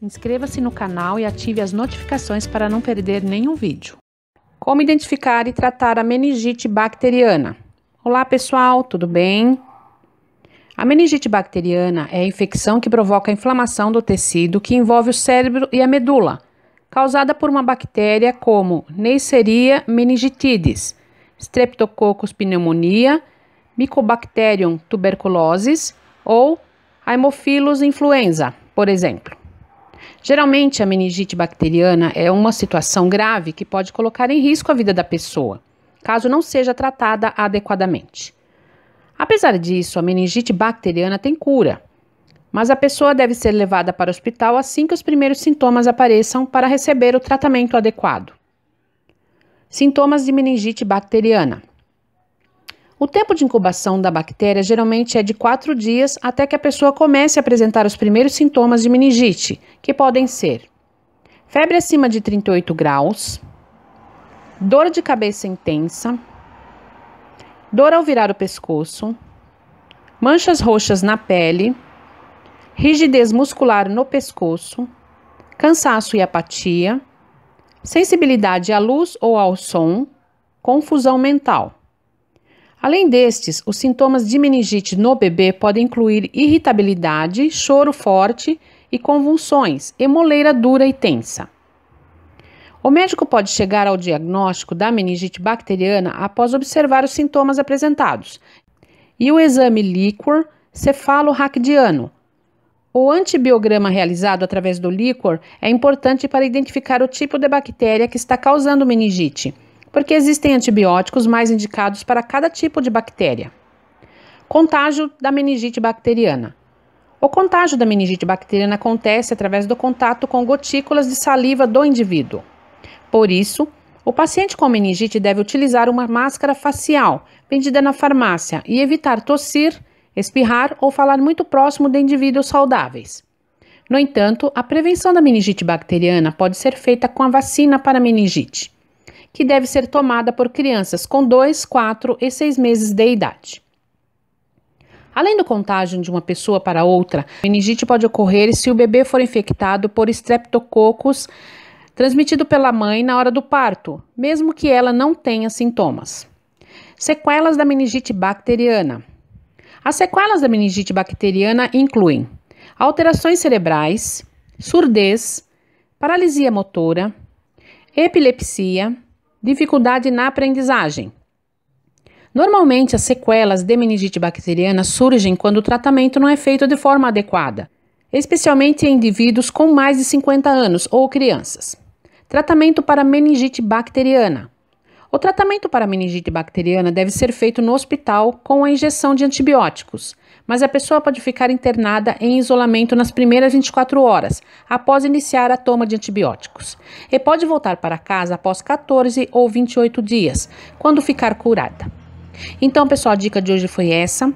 Inscreva-se no canal e ative as notificações para não perder nenhum vídeo. Como identificar e tratar a meningite bacteriana? Olá, pessoal, tudo bem? A meningite bacteriana é a infecção que provoca a inflamação do tecido que envolve o cérebro e a medula, causada por uma bactéria como Neisseria meningitidis, Streptococcus pneumonia, Mycobacterium tuberculosis ou Haemophilus influenza, por exemplo. Geralmente, a meningite bacteriana é uma situação grave que pode colocar em risco a vida da pessoa, caso não seja tratada adequadamente. Apesar disso, a meningite bacteriana tem cura, mas a pessoa deve ser levada para o hospital assim que os primeiros sintomas apareçam para receber o tratamento adequado. Sintomas de meningite bacteriana: o tempo de incubação da bactéria geralmente é de 4 dias até que a pessoa comece a apresentar os primeiros sintomas de meningite, que podem ser febre acima de 38 graus, dor de cabeça intensa, dor ao virar o pescoço, manchas roxas na pele, rigidez muscular no pescoço, cansaço e apatia, sensibilidade à luz ou ao som, confusão mental. Além destes, os sintomas de meningite no bebê podem incluir irritabilidade, choro forte e convulsões, emoleira dura e tensa. O médico pode chegar ao diagnóstico da meningite bacteriana após observar os sintomas apresentados e o exame líquor cefalorraquidiano. O antibiograma realizado através do líquor é importante para identificar o tipo de bactéria que está causando meningite porque existem antibióticos mais indicados para cada tipo de bactéria. Contágio da meningite bacteriana. O contágio da meningite bacteriana acontece através do contato com gotículas de saliva do indivíduo. Por isso, o paciente com meningite deve utilizar uma máscara facial vendida na farmácia e evitar tossir, espirrar ou falar muito próximo de indivíduos saudáveis. No entanto, a prevenção da meningite bacteriana pode ser feita com a vacina para meningite que deve ser tomada por crianças com 2, 4 e 6 meses de idade. Além do contágio de uma pessoa para outra, meningite pode ocorrer se o bebê for infectado por streptococcus transmitido pela mãe na hora do parto, mesmo que ela não tenha sintomas. Sequelas da meningite bacteriana. As sequelas da meningite bacteriana incluem alterações cerebrais, surdez, paralisia motora, epilepsia, Dificuldade na aprendizagem. Normalmente, as sequelas de meningite bacteriana surgem quando o tratamento não é feito de forma adequada, especialmente em indivíduos com mais de 50 anos ou crianças. Tratamento para meningite bacteriana. O tratamento para meningite bacteriana deve ser feito no hospital com a injeção de antibióticos, mas a pessoa pode ficar internada em isolamento nas primeiras 24 horas, após iniciar a toma de antibióticos, e pode voltar para casa após 14 ou 28 dias, quando ficar curada. Então, pessoal, a dica de hoje foi essa.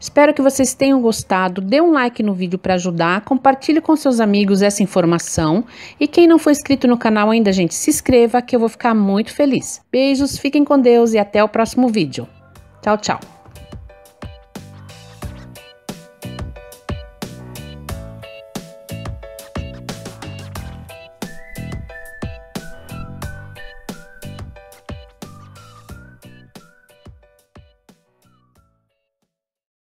Espero que vocês tenham gostado. Dê um like no vídeo para ajudar, compartilhe com seus amigos essa informação e quem não for inscrito no canal ainda, gente, se inscreva que eu vou ficar muito feliz. Beijos, fiquem com Deus e até o próximo vídeo. Tchau, tchau.